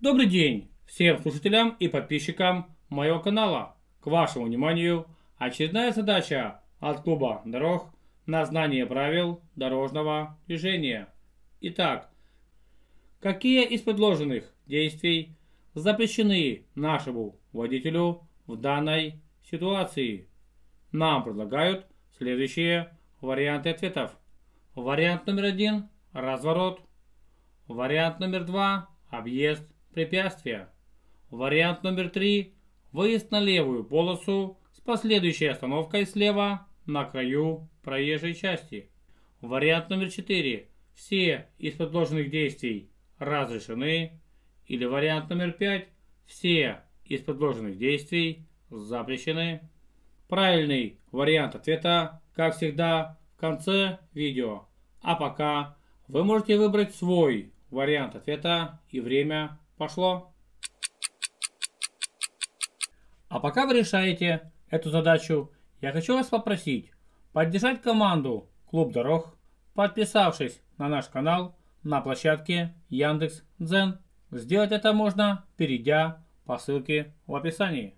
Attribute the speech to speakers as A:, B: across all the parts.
A: Добрый день всем слушателям и подписчикам моего канала. К вашему вниманию очередная задача от клуба дорог на знание правил дорожного движения. Итак, какие из предложенных действий запрещены нашему водителю в данной ситуации? Нам предлагают следующие варианты ответов. Вариант номер один – разворот. Вариант номер два – объезд препятствия. Вариант номер три. Выезд на левую полосу с последующей остановкой слева на краю проезжей части. Вариант номер четыре. Все из предложенных действий разрешены. Или вариант номер пять. Все из предложенных действий запрещены. Правильный вариант ответа, как всегда, в конце видео. А пока вы можете выбрать свой вариант ответа и время Пошло. А пока вы решаете эту задачу, я хочу вас попросить поддержать команду Клуб Дорог, подписавшись на наш канал на площадке Яндекс Дзен. Сделать это можно, перейдя по ссылке в описании.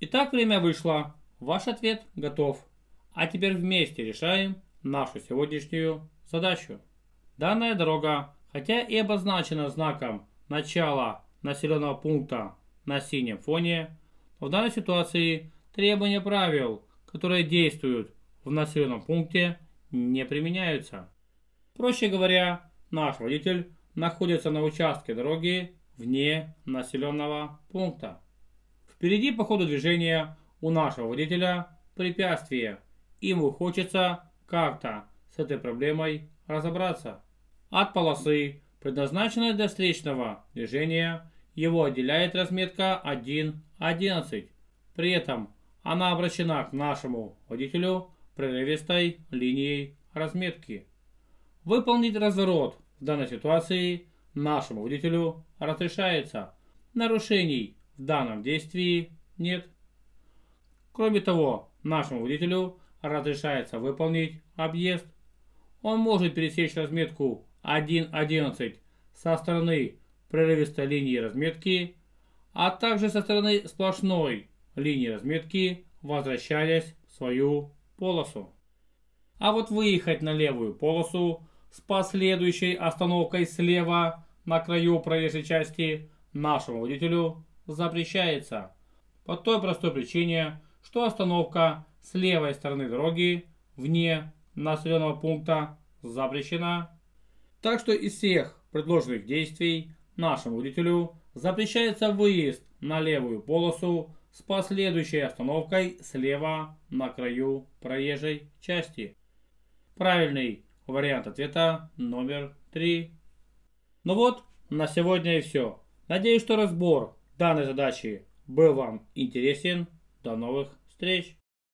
A: Итак, время вышло. Ваш ответ готов. А теперь вместе решаем нашу сегодняшнюю задачу. Данная дорога, хотя и обозначена знаком начала населенного пункта на синем фоне, но в данной ситуации требования правил, которые действуют в населенном пункте, не применяются. Проще говоря, наш водитель находится на участке дороги вне населенного пункта. Впереди по ходу движения у нашего водителя препятствие. Ему хочется как-то с этой проблемой разобраться. От полосы, предназначенной для встречного движения, его отделяет разметка 1.11. При этом она обращена к нашему водителю прерывистой линией разметки. Выполнить разворот в данной ситуации нашему водителю разрешается. Нарушений в данном действии нет. Кроме того, нашему водителю разрешается выполнить объезд, он может пересечь разметку 1.11 со стороны прерывистой линии разметки, а также со стороны сплошной линии разметки, возвращаясь в свою полосу. А вот выехать на левую полосу с последующей остановкой слева на краю проезжей части нашему водителю запрещается. По той простой причине, что остановка с левой стороны дороги вне населенного пункта запрещена. Так что из всех предложенных действий нашему водителю запрещается выезд на левую полосу с последующей остановкой слева на краю проезжей части. Правильный вариант ответа номер 3. Ну вот, на сегодня и все. Надеюсь, что разбор данной задачи был вам интересен. До новых встреч!